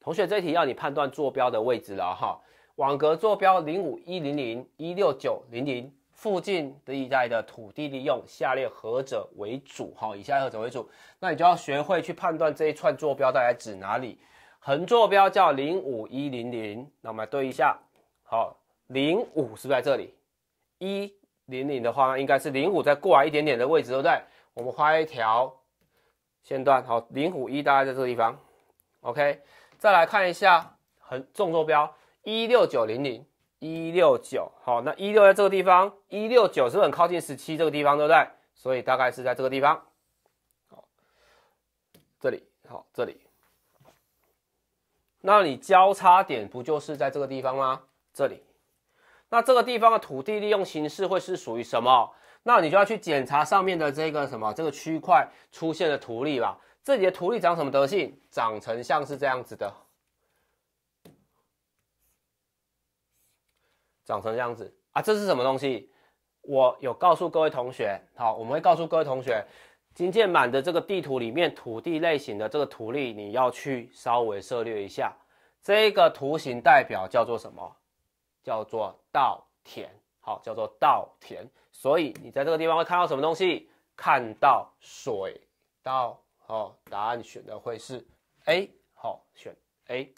同学，这题要你判断坐标的位置了哈。网格坐标零五一零零一六九零零附近的一带的土地利用，下列何者为主？哈，以下何者为主？那你就要学会去判断这一串坐标大概指哪里。横坐标叫零五一零零，那我们来对一下。好，零五是不是在这里？一零零的话应该是零五再过来一点点的位置，对不对？我们画一条线段，好，零五一大概在这个地方。OK。再来看一下横纵坐标，一六九零零一六九，好，那一六在这个地方，一六九是不是很靠近十七这个地方，对不对？所以大概是在这个地方，好，这里，好，这里，那你交叉点不就是在这个地方吗？这里。那这个地方的土地利用形式会是属于什么？那你就要去检查上面的这个什么这个区块出现的图例吧。这里的图例长什么德性？长成像是这样子的，长成这样子啊？这是什么东西？我有告诉各位同学，好，我们会告诉各位同学，金建满的这个地图里面土地类型的这个图例，你要去稍微涉略一下。这个图形代表叫做什么？叫做稻田，好，叫做稻田，所以你在这个地方会看到什么东西？看到水稻，哦，答案选的会是 A，好，选 A。